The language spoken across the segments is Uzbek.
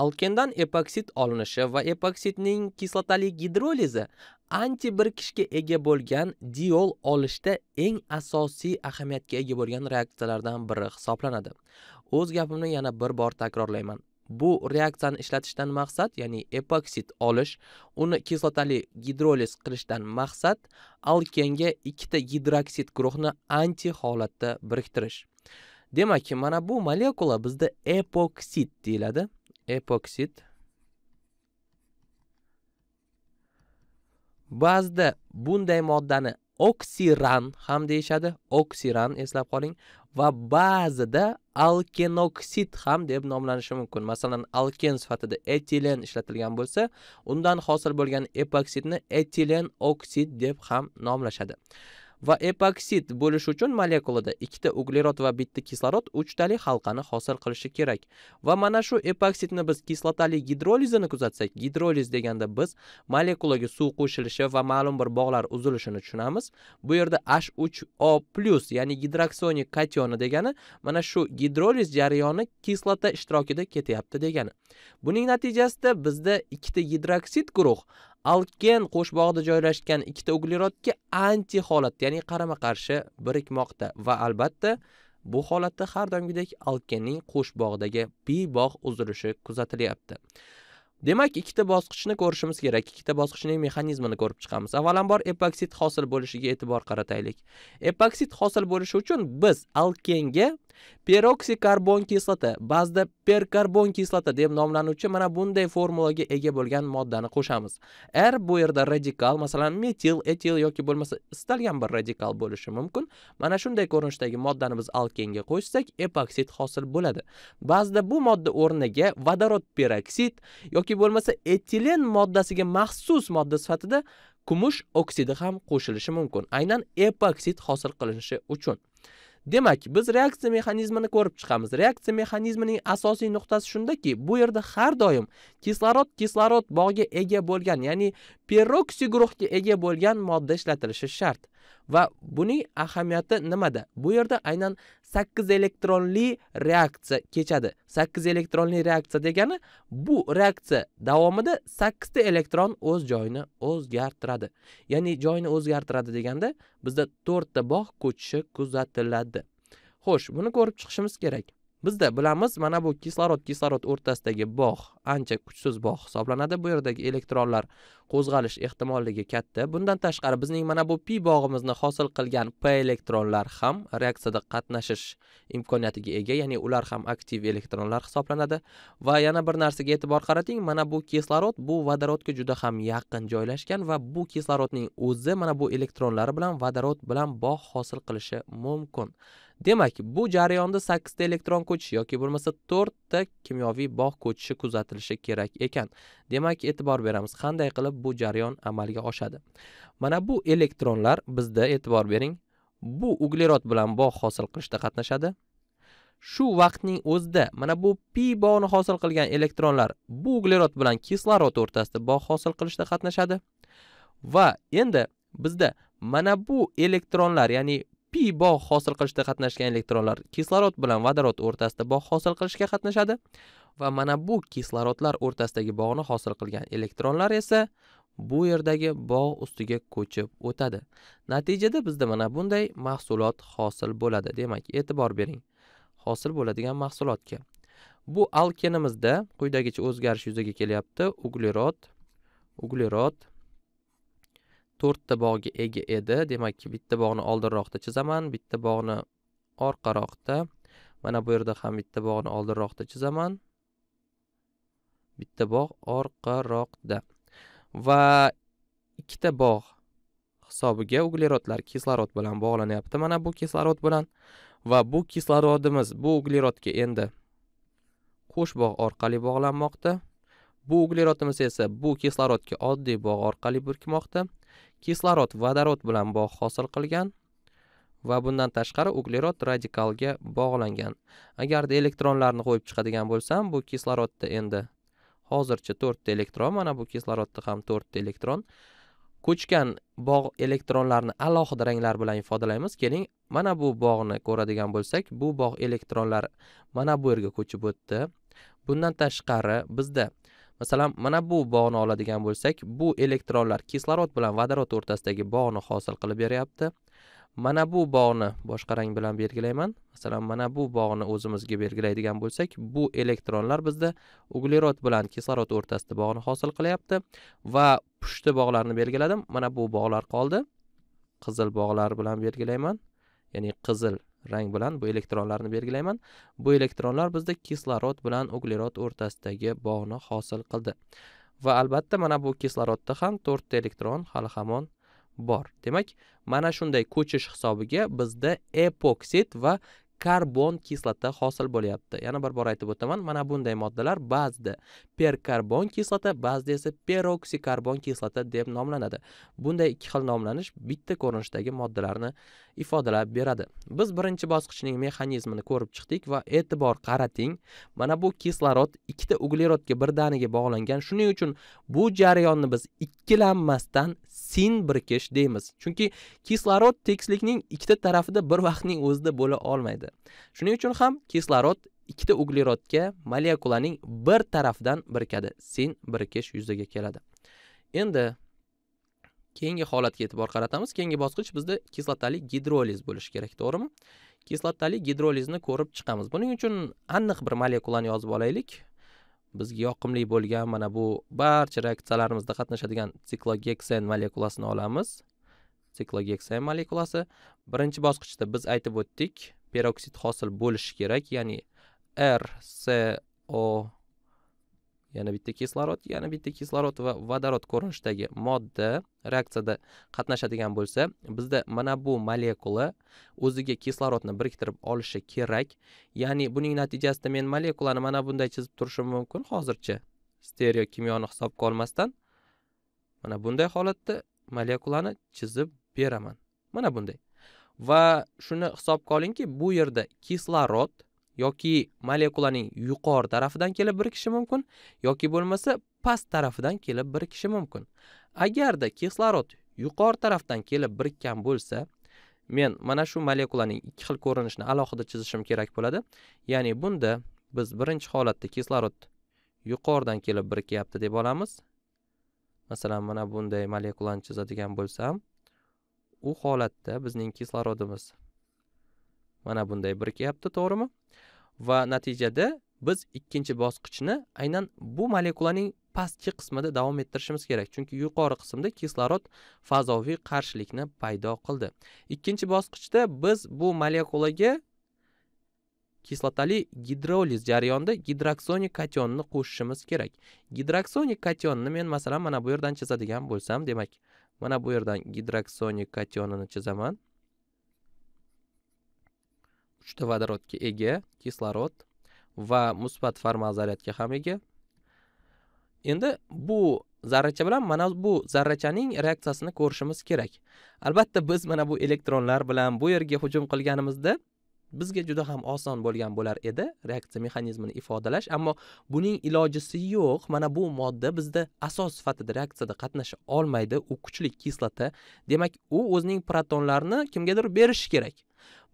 alkendan epoksid olinishi va epoksidning kislotali gidrolizi anti birikishga ega bo'lgan diol olishda eng asosiy ahamiyatga ega bo'lgan reaksiyalardan biri hisoblanadi o'z gapimni yana bir bor takrorlayman bu reaksiyani ishlatishdan maqsad ya'ni epoksid olish uni kislotali gidroliz qilishdan maqsad alkenga ikkita gidroksid guruhini anti holatda biriktirish demak mana bu molekula bizda epoksid deyiladi epoksid ba'zida bunday moddani oksiran ham deyishadi oksiran eslab qoling va ba'zida alkenoksid ham deb nomlanishi mumkin masalan alken sifatida etilen ishlatilgan bo'lsa undan hosil bo'lgan epoksidni etilen oksid deb ham nomlashadi va epoksid bo'lish uchun molekulada ikkita uglerod va bitta kislorod uchtali halqani hosil qilishi kerak va mana shu epoksidni biz kislotali gidrolizini kuzatsak gidroliz deganda biz molekulaga suv qo'shilishi va ma'lum bir bog'lar uzilishini tushunamiz bu yerda h 3 o plyus ya'ni gidroksonik kationi degani mana shu gidroliz jarayoni kislota ishtirokida ketyapti degani buning natijasida bizda ikkita gidroksid guruh alken qo'shbog'ida joylashgan ikkita uglerodga anti holatda ya'ni qarama qarshi birikmoqda va albatta bu holatda har doimgidek alkenning qo'shbog'idagi bibog' uzilishi kuzatilyapti demak ikkita bosqichni ko'rishimiz kerak ikkita bosqichning mexanizmini ko'rib chiqamiz avvalambor epoksid hosil bo'lishiga e'tibor qarataylik epoksid hosil bo'lishi uchun biz alkenga peroksikarbon kislota ba'zida perkarbon kislota deb nomlanuvchi mana bunday formulaga ega bo'lgan moddani qo'shamiz r bu yerda radikal masalan metil etil yoki bo'lmasa istalgan bir radikal bo'lishi mumkin mana shunday ko'rinishdagi moddani biz alkenga qo'shsak epoksid hosil bo'ladi ba'zida bu modda o'rniga vodorod peroksid yoki bo'lmasa etilen moddasiga maxsus modda sifatida kumush oksidi ham qo'shilishi mumkin aynan epoksid hosil qilinishi uchun demak biz reaksiya mexanizmini ko'rib chiqamiz reaksiya mexanizmining asosiy nuqtasi shundaki bu yerda har doim kislorod kislorod bog'iga ega bo'lgan ya'ni peroksi guruhga ega bo'lgan modda ishlatilishi shart va buning ahamiyati nimada bu yerda aynan sakkiz elektronli reaksiya kechadi sakkiz elektronli reaksiya degani bu reaksiya davomida sakkizta elektron o'z joyini o'zgartiradi ya'ni joyini o'zgartiradi deganda bizda to'rtta bog' ko'chishi kuzatiladi xo'sh buni ko'rib chiqishimiz kerak bizda bilamiz mana bu kislorod kislorod o'rtasidagi bog' ancha kuchsiz bog' hisoblanadi bu yerdagi elektronlar qo'zg'alish ehtimolligi katta bundan tashqari bizning mana bu pi bog'imizni hosil qilgan p elektronlar ham reaksiyada qatnashish imkoniyatiga ega ya'ni ular ham aktiv elektronlar hisoblanadi va yana bir narsaga e'tibor qarating mana bu kislorod bu vodorodga juda ham yaqin joylashgan va bu kislorodning o'zi mana bu elektronlari bilan vodorod bilan bog' hosil qilishi mumkin demak bu jarayonda sakkizta elektron ko'chishi yoki bo'lmasa to'rtta kimyoviy bog' ko'chishi kuzatilishi kerak ekan demak e'tibor beramiz qanday qilib bu jarayon amalga oshadi mana bu elektronlar bizda e'tibor bering bu uglerod bilan bog' hosil qilishda qatnashadi shu vaqtning o'zida mana bu pi bog'ni hosil qilgan elektronlar bu uglerod bilan kislorod o'rtasida bog' hosil qilishda qatnashadi va endi bizda mana bu elektronlar ya'ni pi bog' hosil qilishda qatnashgan elektronlar kislorod bilan vodorod o'rtasida bog' hosil qilishga qatnashadi va mana bu kislorodlar o'rtasidagi bog'ni hosil qilgan elektronlar esa bu yerdagi bog' ustiga ko'chib o'tadi natijada bizda mana bunday mahsulot hosil bo'ladi demak e'tibor bering hosil bo'ladigan mahsulotga bu alkenimizda quyidagicha o'zgarish yuzaga kelyapti uglerod uglerod to'rtta bog'ga ega edi demakki bitta bog'ni oldinroqda chizaman bitta bog'ni orqaroqda mana bu yerda ham bitta bog'ni oldinroqda chizaman bitta bog' orqaroqda va ikkita bog' hisobiga uglerodlar kislorod bilan bog'lanyapti mana bu kislorod bilan va bu kislorodimiz bu uglerodga endi qo'sh bog' orqali bog'lanmoqda bu uglerodimiz esa bu kislorodga oddiy bog' orqali birikmoqda kislorod vodorod bilan bog' hosil qilgan va bundan tashqari uglerod radikalga bog'langan agarda elektronlarni qo'yib chiqadigan bo'lsam bu kislorodda endi hozircha to'rtta elektron mana bu kislorodda ham to'rtta elektron ko'chgan bog' elektronlarni alohida ranglar bilan ifodalaymiz keling mana bu bog'ni ko'radigan bo'lsak bu bog' elektronlar mana bu yerga ko'chib o'tdi bundan tashqari bizda masalan mana bu bog'ni oladigan bo'lsak bu elektronlar kislorod bilan vodorod o'rtasidagi bog'ni hosil qilib beryapti mana bu bog'ni boshqa rang bilan belgilayman masalan mana bu bog'ni o'zimizga belgilaydigan bo'lsak bu elektronlar bizda uglerod bilan kislorod o'rtasida bog'ni hosil qilyapti va pushti bog'larni belgiladim mana bu bog'lar qoldi qizil bog'lar bilan belgilayman ya'ni qizil rang bilan bu elektronlarni belgilayman bu elektronlar bizda kislorod bilan uglerod o'rtasidagi bog'ni hosil qildi va albatta mana bu kislorodda ham to'rtta elektron hali hamon bor demak mana shunday ko'chish hisobiga bizda epoksid va karbon kislota hosil bo'lyapti yana bir bor aytib o'taman mana bunday moddalar ba'zida perkarbon kislota ba'zida esa peroksikarbon kislota deb nomlanadi bunday ikki xil nomlanish bitta ko'rinishdagi moddalarni ifodalab beradi biz birinchi bosqichning mexanizmini ko'rib chiqdik va e'tibor qarating mana bu kislorod ikkita uglerodga birdaniga bog'langan shuning uchun bu jarayonni biz ikkilanmasdan sin birkish deymiz chunki kislorod tekislikning ikkita tarafida bir vaqtning o'zida bo'la olmaydi bo'ladi shuning uchun ham kislorod ikkita uglerodga molekulaning bir tarafdan birikadi sin birikish yuzaga keladi endi keyingi holatga e'tibor qaratamiz keyingi bosqich bizda kislotali gidroliz bo'lishi kerak to'g'rimi kislotali gidrolizni ko'rib chiqamiz buning uchun aniq bir molekulani yozib olaylik bizga yoqimli bo'lgan mana bu barcha reaksiyalarimizda qatnashadigan siklogeksen molekulasini olamiz siklogeksen molekulasi birinchi bosqichda biz aytib o'tdik peroksid hosil bo'lishi kerak ya'ni rco yana bitta kislorod yana bitta kislorod va vodorod ko'rinishidagi modda reaksiyada qatnashadigan bo'lsa bizda mana bu molekula o'ziga kislorodni biriktirib olishi kerak ya'ni buning natijasida men molekulani mana bunday chizib turishim mumkin hozircha kimyoni hisobga olmasdan mana bunday holatda molekulani chizib beraman mana bunday va shuni hisobga olingki bu yerda kislorod yoki molekulaning yuqori tarafidan kelib birikishi mumkin yoki bo'lmasa past tarafidan kelib birikishi mumkin agarda kislorod yuqori tarafdan kelib birikkan bo'lsa men mana shu molekulaning ikki xil ko'rinishini alohida chizishim kerak bo'ladi ya'ni bunda biz birinchi holatda kislorod yuqoridan kelib birikyapti deb olamiz masalan mana bunday molekulani chizadigan bo'lsam u holatda bizning kislorodimiz mana bunday birikyapti to'g'rimi va natijada biz ikkinchi bosqichni aynan bu molekulaning pastki qismida davom ettirishimiz kerak chunki yuqori qismda kislorod fazoviy qarshilikni paydo qildi ikkinchi bosqichda biz bu molekulaga kislotali gidroliz jarayonida gidroksonik kationini qo'shishimiz kerak gidroksonik kationini men masalan mana bu yerdan chizadigan bo'lsam demak mana bu yerdan gidroksoniy kationini chizaman uchta vodorodga ega kislorod va musbat formal zaryadga ham ega endi bu zarracha bilan mana bu zarrachaning reaksiyasini ko'rishimiz kerak albatta biz mana bu elektronlar bilan bu yerga hujum qilganimizda bizga juda ham oson bo'lgan bo'lar edi reaksiya mexanizmini ifodalash ammo buning ilojisi yo'q mana bu modda bizda asos sifatida reaksiyada qatnasha olmaydi u kuchli kislota demak u o'zining protonlarini kimgadir berishi kerak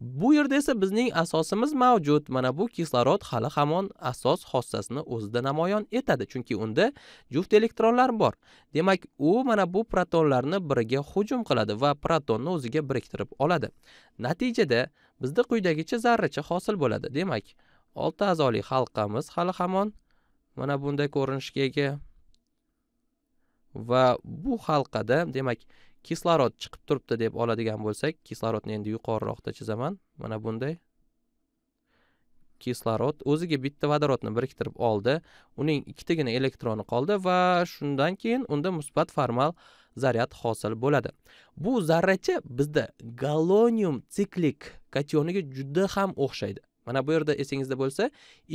bu yerda esa bizning asosimiz mavjud mana bu kislorod hali hamon asos xossasini o'zida namoyon etadi chunki unda juft elektronlar bor demak u mana bu protonlarni biriga hujum qiladi va protonni o'ziga biriktirib oladi natijada bizda quyidagicha zarracha hosil bo'ladi demak olti a'zoli halqamiz hali hamon mana bunday ko'rinishga ega va bu halqada demak kislorod chiqib turibdi deb oladigan bo'lsak kislorodni endi yuqoriroqda chizaman mana bunday kislorod o'ziga bitta vodorodni biriktirib oldi uning ikkitagina elektroni qoldi va shundan keyin unda musbat formal zaryad hosil bo'ladi bu zarracha bizda galonium siklik kationiga juda ham o'xshaydi mana bu yerda esingizda bo'lsa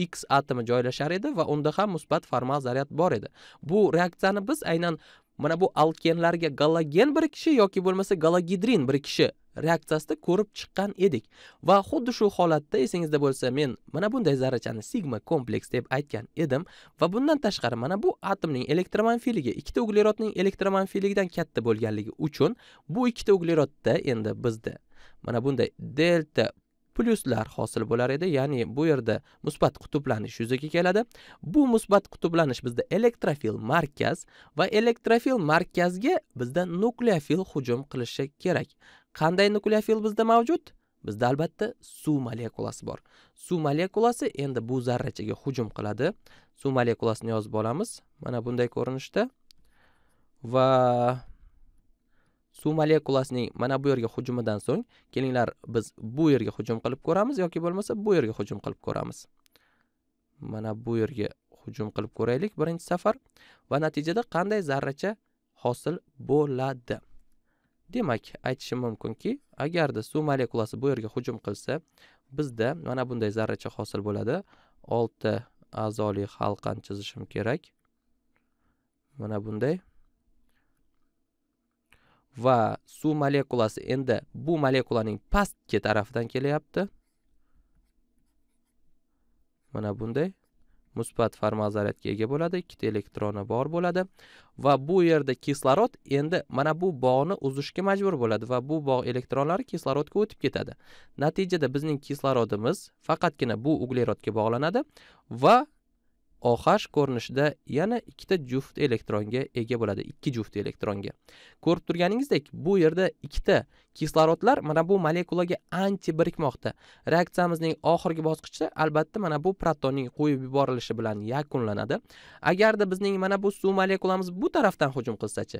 x atomi joylashar edi va unda ham musbat formal zaryad bor edi bu reaksiyani biz aynan mana bu alkenlarga galogen birikishi yoki bo'lmasa galogidrin birikishi reaksiyasida ko'rib chiqqan edik va xuddi shu holatda esingizda bo'lsa men mana bunday zarrachani sigma kompleks deb aytgan edim va bundan tashqari mana bu atomning elektromanfiligi ikkita uglerodning elektromanfiligidan katta bo'lganligi uchun bu ikkita uglerodda endi bizda mana bunday delta plyuslar hosil bo'lar edi ya'ni bu yerda musbat qutblanish yuzaga keladi bu musbat qutblanish bizda elektrofil markaz va elektrofil markazga bizda nukleofil hujum qilishi kerak qanday nukleofil bizda mavjud bizda albatta suv molekulasi bor suv molekulasi endi bu zarrachaga hujum qiladi suv molekulasini yozib olamiz mana bunday ko'rinishda va suv molekulasining mana bu yerga hujumidan so'ng kelinglar biz bu yerga hujum qilib ko'ramiz yoki bo'lmasa bu yerga hujum qilib ko'ramiz mana bu yerga hujum qilib ko'raylik birinchi safar va natijada qanday zarracha hosil bo'ladi demak aytishim mumkinki agarda suv molekulasi bu yerga hujum qilsa bizda mana bunday zarracha hosil bo'ladi olti a'zoli halqani chizishim kerak mana bunday va suv molekulasi endi bu molekulaning pastki tarafidan kelyapti mana bunday musbat formal zaryadga ega bo'ladi ikkita elektroni bor bo'ladi va bu yerda kislorod endi mana bu bog'ni uzishga majbur bo'ladi va bu bog' elektronlari kislorodga o'tib ketadi natijada bizning kislorodimiz faqatgina bu uglerodga bog'lanadi va OH ko'rinishida yana ikkita juft elektronga ega bo'ladi ikki juft elektronga ko'rib turganingizdek bu yerda ikkita kislorodlar mana bu molekulaga anti birikmoqda reaksiyamizning oxirgi bosqichi albatta mana bu protonning qo'yib yuborilishi bilan yakunlanadi agarda bizning mana bu suv molekulamiz bu tarafdan hujum qilsa-chi,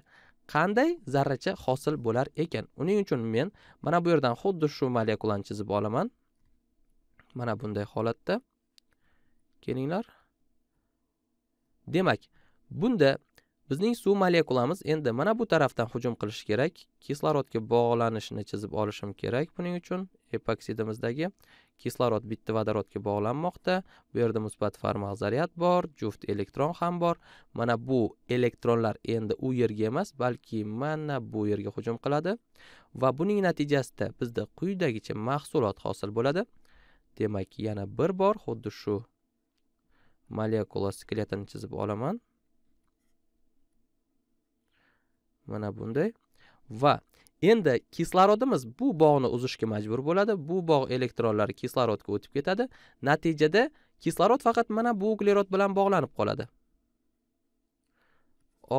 qanday zarracha hosil bo'lar ekan uning uchun men mana bu yerdan xuddi shu molekulani chizib olaman mana bunday holatda kelinglar demak bunda bizning suv molekulamiz endi mana bu tarafdan hujum qilishi kerak kislorodga bog'lanishini chizib olishim kerak buning uchun epoksidimizdagi kislorod bitta vodorodga bog'lanmoqda bu yerda musbat formal zaryad bor juft elektron ham bor mana bu elektronlar endi u yerga emas balki mana bu yerga hujum qiladi va buning natijasida bizda quyidagicha mahsulot hosil bo'ladi demak yana bir bor xuddi shu molekula skeletini chizib olaman mana bunday va endi kislorodimiz bu bog'ni uzishga majbur bo'ladi bu bog' elektronlari kislorodga o'tib ketadi natijada kislorod faqat mana bu uglerod bilan bog'lanib qoladi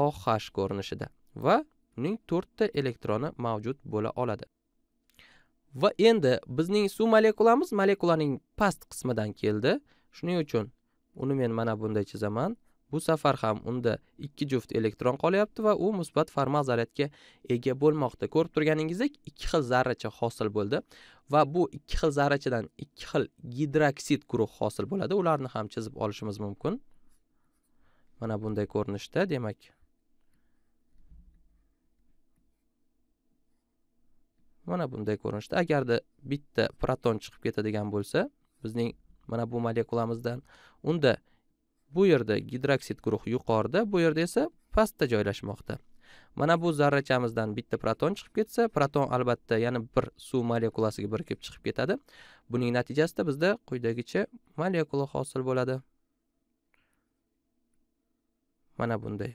oh ko'rinishida va uning to'rtta elektroni mavjud bo'la oladi va endi bizning suv molekulamiz molekulaning past qismidan keldi shuning uchun uni men mana bunday chizaman bu safar ham unda ikki juft elektron qolyapti va u musbat formal zaryadga ega bo'lmoqda ko'rib turganingizdek ikki xil zarracha hosil bo'ldi va bu ikki xil zarrachadan ikki xil gidroksid guruh hosil bo'ladi ularni ham chizib olishimiz mumkin mana bunday ko'rinishda demak mana bunday ko'rinishda agarda bitta proton chiqib ketadigan bo'lsa bizning mana bu molekulamizdan unda bu yerda gidroksid guruhi yuqorida bu yerda esa pastda joylashmoqda mana bu zarrachamizdan bitta proton chiqib ketsa proton albatta yana bir suv molekulasiga birikib chiqib ketadi buning natijasida bizda quyidagicha molekula hosil bo'ladi mana bunday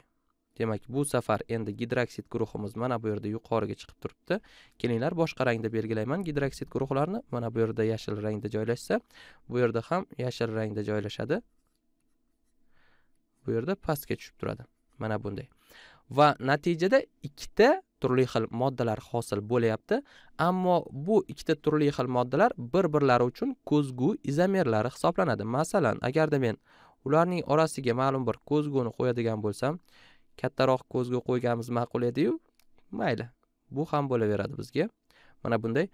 demak bu safar endi gidroksid guruhimiz mana bu yerda yuqoriga chiqib turibdi kelinglar boshqa rangda belgilayman gidroksid guruhlarini mana bu yerda yashil rangda joylashsa bu yerda ham yashil rangda joylashadi bu yerda pastga tushib turadi mana bunday va natijada ikkita turli xil moddalar hosil bo'lyapti ammo bu ikkita turli xil moddalar bir birlari uchun ko'zgu izomerlari hisoblanadi masalan agarda men ularning orasiga ma'lum bir ko'zguni qo'yadigan bo'lsam kattaroq ko'zga qo'yganimiz ma'qul edi-yu mayli bu ham bo'laveradi bizga mana bunday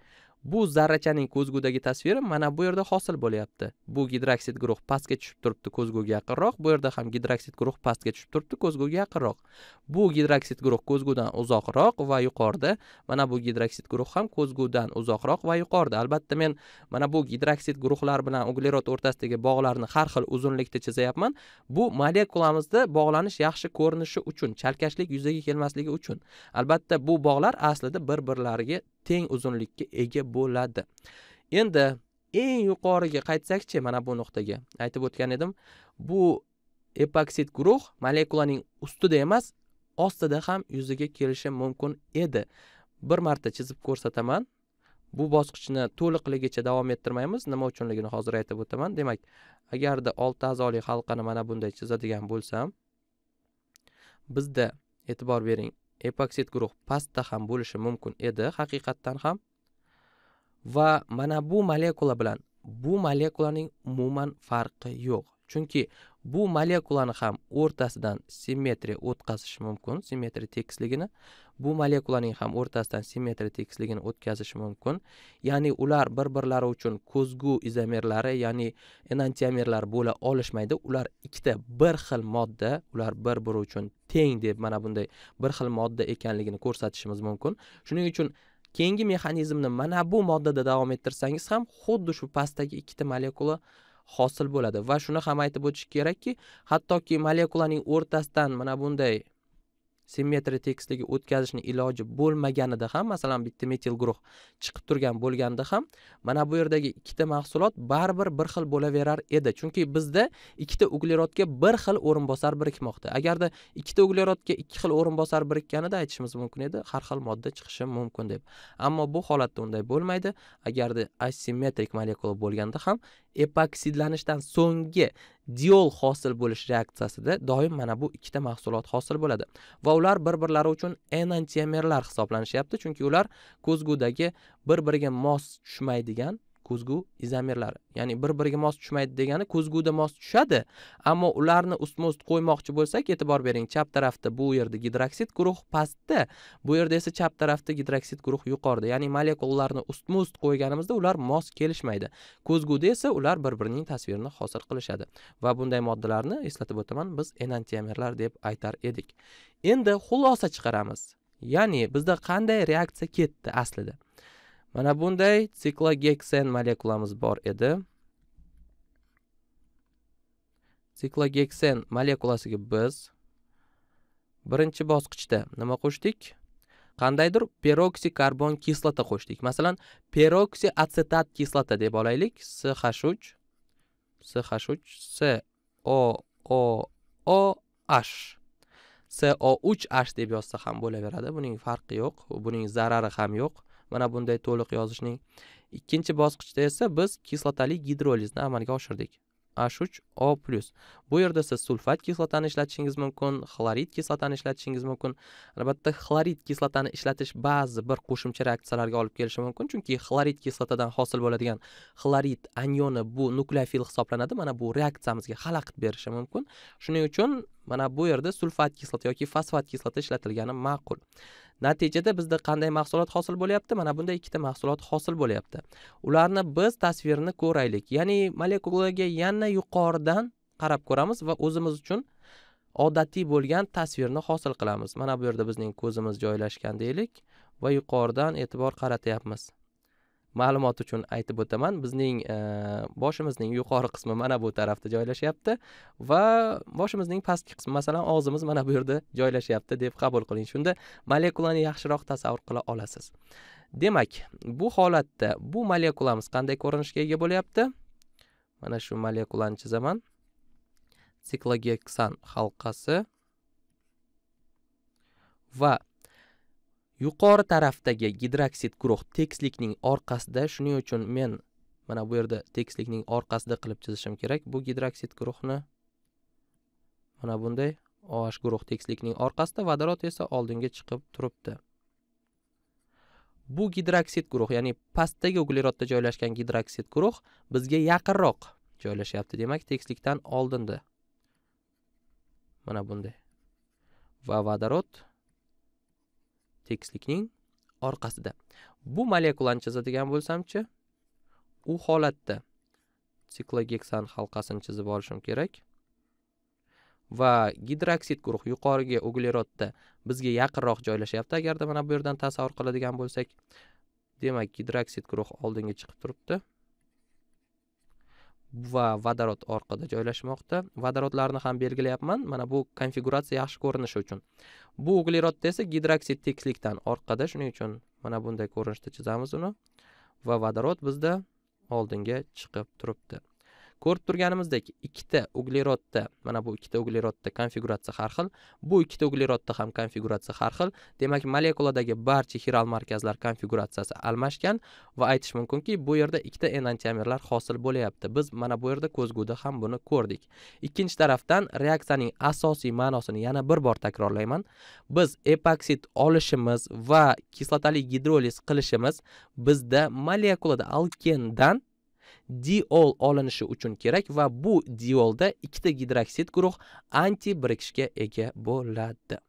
bu zarrachaning ko'zgudagi tasviri mana bu yerda hosil bo'lyapti bu gidroksid guruh pastga tushib turibdi ko'zguga yaqinroq bu yerda ham gidroksid guruh pastga tushib turibdi ko'zguga yaqinroq bu gidroksid guruh ko'zgudan uzoqroq va yuqorida mana bu gidroksid guruh ham ko'zgudan uzoqroq va yuqorida albatta men mana bu gidroksid guruhlar bilan uglerod o'rtasidagi bog'larni har xil uzunlikda chizyapman bu molekulamizda bog'lanish yaxshi ko'rinishi uchun chalkashlik yuzaga kelmasligi uchun albatta bu bog'lar aslida bir birlariga teng uzunlikka ega bo'ladi endi eng yuqoriga qaytsakchi mana bu nuqtaga aytib o'tgan edim bu epoksid guruh molekulaning ustida emas ostida ham yuzaga kelishi mumkin edi bir marta chizib ko'rsataman bu bosqichni to'liqligicha davom ettirmaymiz nima uchunligini hozir aytib o'taman demak agarda olti a'zoli halqani mana bunday chizadigan bo'lsam bizda e'tibor bering epoksid guruh pastda ham bo'lishi mumkin edi haqiqatdan ham va mana bu molekula bilan bu molekulaning umuman farqi yo'q chunki bu molekulani ham o'rtasidan simmetriya o'tkazish mumkin simmetriya tekisligini bu molekulaning ham o'rtasidan simmetriya tekisligini o'tkazish mumkin ya'ni ular bir birlari uchun ko'zgu izomerlari ya'ni enantiomerlar bo'la olishmaydi ular ikkita bir xil modda ular bir biri uchun teng deb mana bunday bir xil modda ekanligini ko'rsatishimiz mumkin shuning uchun keyingi mexanizmni mana bu moddada davom ettirsangiz ham xuddi shu pastdagi ikkita molekula hosil bo'ladi va shuni ham aytib o'tish kerakki hattoki molekulaning o'rtasidan mana bunday simmetriya tekisligi o'tkazishni iloji bo'lmaganida ham masalan bitta metil guruh chiqib turgan bo'lganda ham mana bu yerdagi ikkita mahsulot baribir bir xil bo'laverar edi chunki bizda ikkita uglerodga bir xil o'rinbosar birikmoqda agarda ikkita uglerodga ikki xil o'rinbosar birikkanida aytishimiz mumkin edi har xil modda chiqishi mumkin deb ammo bu holatda unday bo'lmaydi agarda asimmetrik molekula bo'lganda ham epoksidlanishdan so'nggi diol hosil bo'lish reaksiyasida doim mana bu ikkita mahsulot hosil bo'ladi va ular bir birlari uchun enantiomerlar hisoblanishyapti chunki ular ko'zgudagi bir biriga mos tushmaydigan ko'zgu izomerlari ya'ni bir biriga mos tushmaydi degani ko'zguda mos tushadi ammo ularni ustma ust qo'ymoqchi bo'lsak e'tibor bering chap tarafda bu yerda gidroksid guruh pastda bu yerda esa chap tarafda gidroksid guruh yuqorida ya'ni molekulalarni ustma ust qo'yganimizda ular mos kelishmaydi ko'zguda esa ular bir birining tasvirini hosil qilishadi va bunday moddalarni eslatib o'taman biz enantiomerlar deb aytar edik endi xulosa chiqaramiz ya'ni bizda qanday reaksiya ketdi aslida mana bunday siklogeksen molekulamiz bor edi siklogeksen molekulasiga biz birinchi bosqichda nima qo'shdik qandaydir peroksi karbon kislota qo'shdik masalan peroksi atsetat kislota deb olaylik ch uch ch uch c o o o h co uch h deb yozsa ham bo'laveradi buning farqi yo'q buning zarari ham yo'q mana bunday to'liq yozishning ikkinchi bosqichda esa biz kislotali gidrolizni amalga oshirdik h3 o plyus bu yerda siz sulfat kislotani ishlatishingiz mumkin xlorid kislotani ishlatishingiz mumkin albatta xlorid kislotani ishlatish ba'zi bir qo'shimcha reaksiyalarga olib kelishi mumkin chunki xlorid kislotadan hosil bo'ladigan xlorid anioni bu nukleofil hisoblanadi mana bu reaksiyamizga xalaqit berishi mumkin shuning uchun mana bu yerda sulfat kislota yoki fosfat kislota ishlatilgani ma'qul natijada bizda qanday mahsulot hosil bo'lyapti mana bunday ikkita mahsulot hosil bo'lyapti ularni biz tasvirini ko'raylik ya'ni molekulaga yana yuqoridan qarab ko'ramiz va o'zimiz uchun odatiy bo'lgan tasvirni hosil qilamiz mana bu yerda bizning ko'zimiz joylashgan deylik va yuqoridan e'tibor qaratyapmiz ma'lumot uchun aytib o'taman bizning e, boshimizning yuqori qismi mana bu tarafda joylashyapti va boshimizning pastki qismi masalan og'zimiz mana bu yerda joylashyapti deb qabul qiling shunda molekulani yaxshiroq tasavvur qila olasiz demak bu holatda bu molekulamiz qanday ko'rinishga ega bo'lyapti mana shu molekulani chizaman siklogeksan halqasi va yuqori tarafdagi gidroksid guruh tekislikning orqasida shuning uchun men mana bu yerda tekislikning orqasida qilib chizishim kerak bu gidroksid guruhni mana bunday oh guruh tekislikning orqasida vodorod esa oldinga chiqib turibdi bu gidroksid guruh ya'ni pastdagi uglerodda joylashgan gidroksid guruh bizga yaqinroq joylashyapti demak tekislikdan oldinda mana bunday va vodorod tekislikning orqasida bu molekulani chizadigan bo'lsamchi u holatda siklogeksan halqasini chizib olishim kerak va gidroksid guruh yuqoriga uglerodda bizga yaqinroq joylashyapti agarda mana bu yerdan tasavvur qiladigan bo'lsak demak gidroksid guruh oldinga chiqib turibdi va vodorod orqada joylashmoqda vodorodlarni ham belgilayapman mana bu konfiguratsiya yaxshi ko'rinishi uchun bu uglerodda esa gidroksid tekislikdan orqada shuning uchun mana bunday ko'rinishda chizamiz uni va vodorod bizda oldinga chiqib turibdi ko'rib turganimizdek ikkita uglerodda mana bu ikkita uglerodda konfiguratsiya har xil bu ikkita uglerodda ham konfiguratsiya har xil demak molekuladagi barcha xiral markazlar konfiguratsiyasi almashgan va aytish mumkinki bu yerda ikkita enantiomerlar hosil bo'lyapti biz mana bu yerda ko'zguda ham buni ko'rdik ikkinchi tarafdan reaksiyaning asosiy ma'nosini yana bir bor takrorlayman biz epoksid olishimiz va kislotali gidroliz qilishimiz bizda molekulada alkendan diol olinishi uchun kerak va bu diolda ikkita gidroksid guruh anti birikishga ega bo'ladi